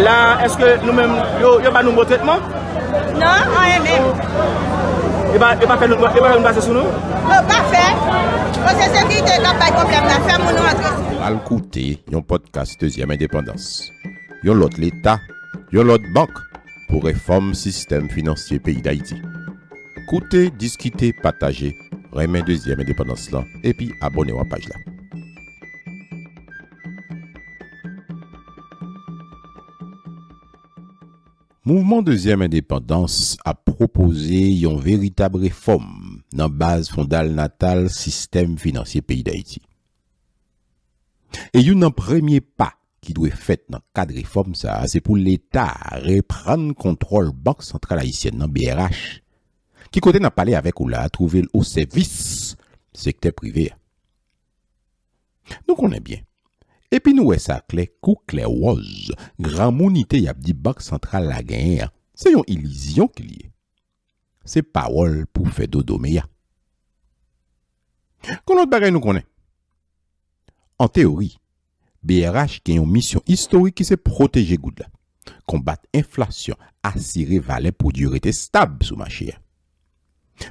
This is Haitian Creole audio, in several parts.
La, eske nou men, yo, yo pa nou mbo tretman? Non, an yon men E ba, e ba fe nou, e ba fe nou mbo tretman? Non, pa fe, mbo se seki te la pa yon problem la, ferm moun nou an tretman Al koute yon podcast Dezyem Independence Yon lot leta, yon lot bank Po reforme sistem finansye peyi da iti Koute, diskite, pataje Reme Dezyem Independence la E pi abone wapaj la Mouvement Deuxième Indépendance a proposé yon veritable réforme nan base fondal natal Sistème Financier Pays d'Haïti. E yon nan premier pas ki dwe fète nan kad réforme sa, se pou l'État repran kontrol Banque Centrale Haïtienne nan BRH, ki kote nan pale avèk ou la atrouvel ou sevis sektè privè. Non konen bien. Epi nou wè sa kle kou kle wòz, gran mounite yap di bank sentral la genyen, se yon ilizyon ki liye. Se pa wol pou fè do do me ya. Kon not bare nou konen. An teori, BRH gen yon misyon historik ki se proteje goud la. Kombat inflasyon, asire valen pou durete stab sou machien.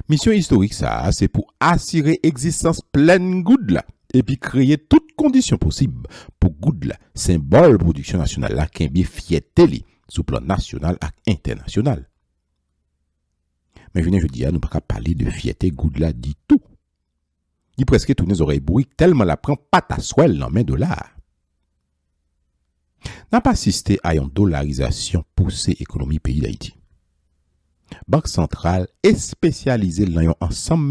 Misyon historik sa, se pou asire eksistans plen goud la. et puis créer toutes conditions possibles pour Goudla symbole symbole production nationale la qui fierté sous le plan national et international. Mais je ne dis pas, hein, nous pas parler de fierté goudla dit tout. Il presque tous les oreilles bruit tellement la prend pas ta soelle dans main là. N'a pas assisté à une dollarisation poussée économie pays d'Haïti. Banque centrale est spécialisée dans un ensemble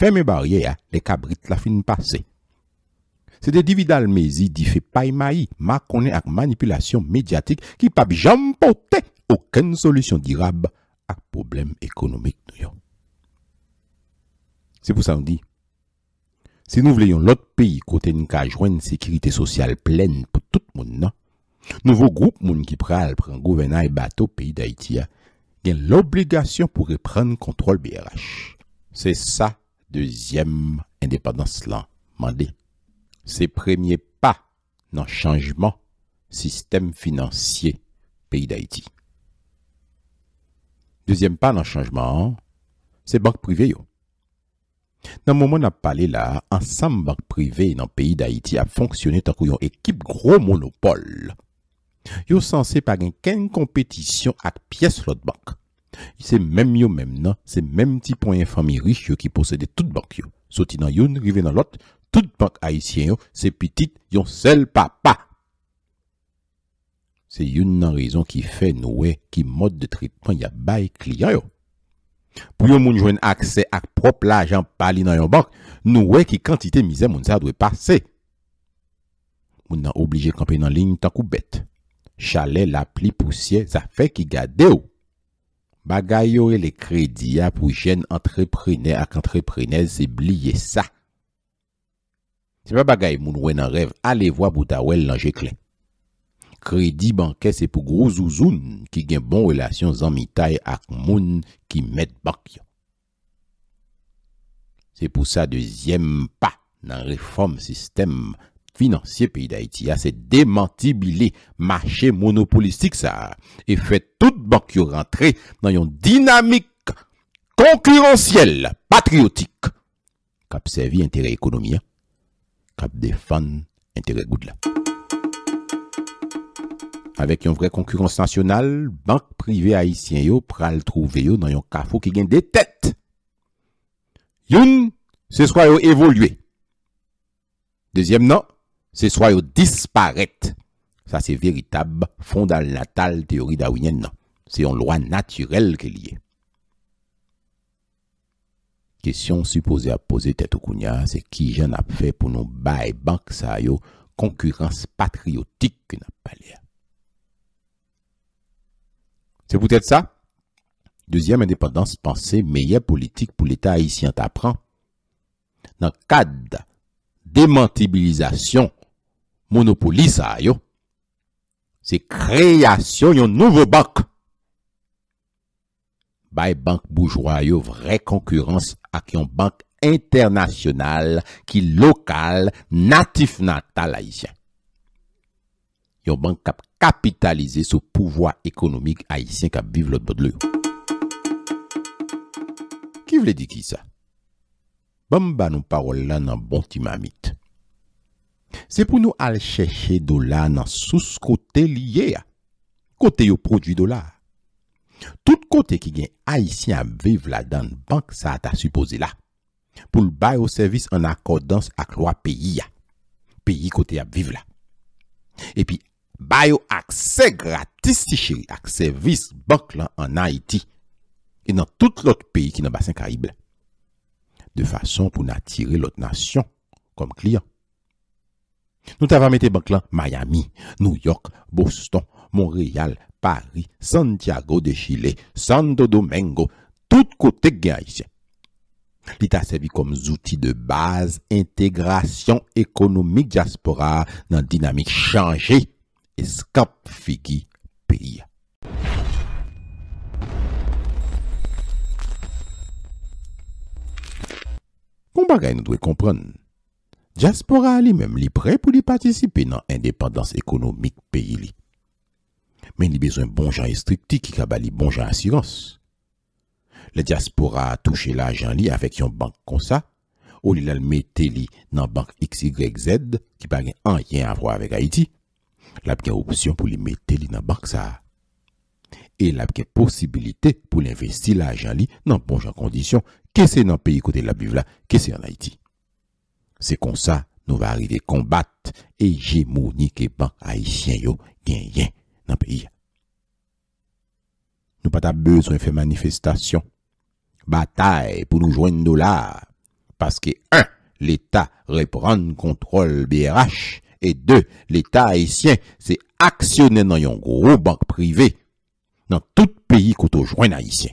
Feme barye ya, le kabrit la fin pase. Se de divi dal mezi di fe pay ma yi, ma konen ak manipulasyon medyatik ki pap jampote, ouken solusyon di rab ak problem ekonomik nou yon. Se pou sa yon di, se nou vleyon lot peyi kote nika ajoen sekirite sosyal plen pou tout moun nan, nouvo group moun ki pral pren govenan e bato peyi da iti ya, gen l'obligasyon pou repren kontrol BRH. Se sa, Dezyem indepandans lan mande, se premye pa nan chanjman sistem finansye peyi d'Haïti. Dezyem pa nan chanjman, se bank prive yo. Nan moumon ap pale la, ansam bank prive nan peyi d'Haïti ap fonksyonne takou yon ekip gro monopole. Yo sanse pagen ken kompetisyon ak piyes lot bank. Se menm yo menm nan, se menm ti pon yon fami rich yo ki posede tout bank yo. Soti nan yon, rive nan lot, tout bank a yi sien yo, se pitit yon sel papa. Se yon nan rezon ki fe noue ki mod de trikman ya bay kliyan yo. Pou yon moun jwen akse ak prop la ajan pali nan yon bank, noue ki kantite mize moun sa dwe pase. Moun nan oblige kampen nan lin tan kou bet. Chalet la pli pousye, sa fe ki gade yo. Bagay yo e le kredi a pou jen entreprenè ak entreprenè se bliye sa. Se pa bagay moun wè nan rev, ale vwa pou ta wèl lanje klen. Kredi bankè se pou grozouzoun ki gen bon relasyon zan mitay ak moun ki met bankyon. Se pou sa dezyem pa nan reforme sistem bankyon. Finansye peyi d'Haïti a se demanti bile Marche monopolistik sa E fè tout bank yo rentre Nan yon dinamik Konkurenciel Patriotik Kap servi intere ekonomi Kap defan intere goud la Avek yon vre konkurence nasyonal Bank prive haïtien yo pral trouve yo Nan yon kafou ki gen de tèt Yon se swa yo evolue Dezyem nan Se swa yo disparèt, sa se veritab fondal natal teori da winyen nan. Se yon loa naturel ke liye. Kesyon supose a pose tetokounya, se ki jen ap fè pou nou baye bank sa yo konkurense patriotik ke nap palè. Se poutèd sa, Dezyem indépendansi panse meye politik pou l'Etat haisyant apran. Nan kad demantibilizasyon, Monopoli sa yo, se kreasyon yon nouvo bank. Baye bank boujwa yo vre konkurense ak yon bank internasyonal ki lokal natif natal Haitien. Yon bank kap kapitalize sou pouvoi ekonomik Haitien kap vive lot bodlo yo. Ki vle di ki sa? Bamba nou parol lan nan bonti mamit. Se pou nou al chèche do la nan sous kote liye a, kote yo prodwi do la. Tout kote ki gen Haitien ap vive la dan bank sa ata suppose la, pou l'bayo servis an akordans ak lo a peyi ya, peyi kote ap vive la. E pi, bayo ak se gratis si chèri ak servis bank lan an Haiti, e nan tout l'ot peyi ki nan basen karib la. De fason pou natire l'ot nasyon kom kliyan. Nou ta va mette bank lan Miami, New York, Boston, Montreal, Paris, Santiago de Chile, Santo Domingo, tout kotek gen y se. Li ta sevi kom zouti de baz, entegrasyon ekonomik jaspora nan dinamik chanje. Eskap figi pi. Kon bagay nou dwe kompron. Diaspora li menm li pre pou li patisipe nan independans ekonomik peyi li. Men li bezon bonjan estripti ki kaba li bonjan asyons. Le diaspora touche la ajan li avek yon bank konsa ou li lal mette li nan bank XYZ ki bagen an yen avro avek Haiti. Lapke opsyon pou li mette li nan bank sa. E lapke posibilite pou li investi la ajan li nan bonjan kondisyon kese nan peyi kote la buvla kese yon Haiti. Se kon sa nou va arri de kombat egemoni ke ban haisyen yo yin yin nan peyi. Nou pata bezre fe manifestasyon batay pou nou jwen do la paske un, l'Etat repran kontrol BRH e de, l'Etat haisyen se aksyonen nan yon gro bank prive nan tout peyi koto jwen haisyen.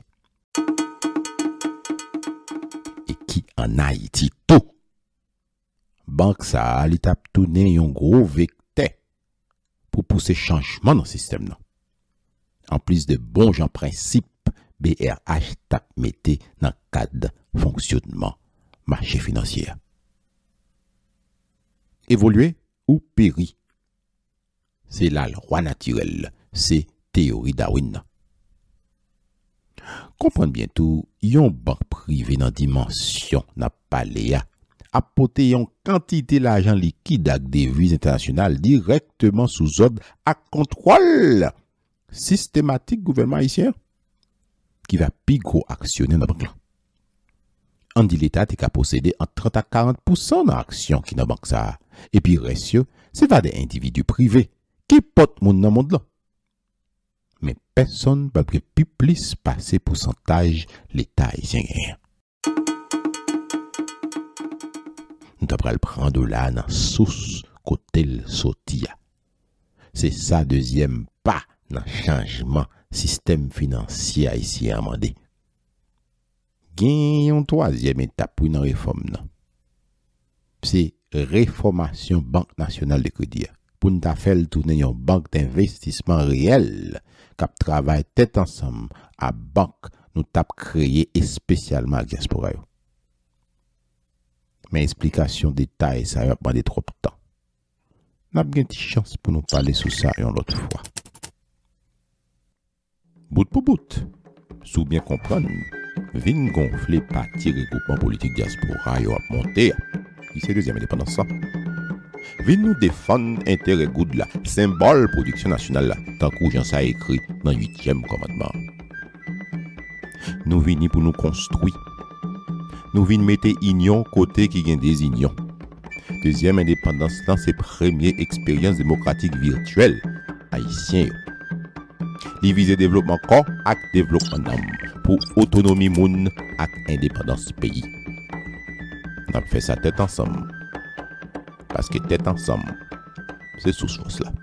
E ki an haiti tou Bank sa alit ap toune yon gro vekte pou pouse chanjman nan sistem nan. An plis de bon jan prinsip, BRH tak mette nan kad fonksyonman manche financier. Evolwe ou peri? Se la lwa natyrel, se teori da win nan. Kompran bientou, yon bank prive nan dimansyon nan palea. apote yon kantite l'ajan likide ak devise internasyonal direktman sou zod ak kontrol sistematik gouvelman isyen, ki va pi gro aksyonen nan bank lan. Andi l'Etat e ka posede an 30-40% nan aksyon ki nan bank sa, epi resye se va de individu prive ki pot moun nan moun lan. Men peson pa pre pi plis pase pou santaj l'Etat isyen genyen. Poun ta pral pran do la nan sous kote l sotia. Se sa dezyem pa nan chanjman sistem finansia isi amande. Gen yon toazyem etap pou nan reform nan. Pse reformasyon bank nasyonal de krediya. Poun ta fel tounen yon bank d'investisman reyel kap travay tet ansam a bank nou tap kreye espesyalman a Gasporeyo. men eksplikasyon detay sa yo ap bandi trop tan. Nap gen ti chans pou nou pale sou sa yon lot fwa. Bout pou bout, sou bien kompran, vin gonfle pati regroupman politik Gaspura yo ap monte, ki se yon zemende pandan sa, vin nou defan ente regroupman la, sembol prodiksyon nasyonal la, tankou jan sa ekri nan 8e komadman. Nou vini pou nou konstoui, Nou vin mette inyon kote ki gen des inyon. Dezyem indepandans nan se premye eksperyans demokratik virtuel. Aisyen yo. Li vize devlopman kon ak devlopman nam. Po otonomi moun ak indepandans si peyi. Nam fe sa tèt ansam. Paske tèt ansam. Se sou chos la.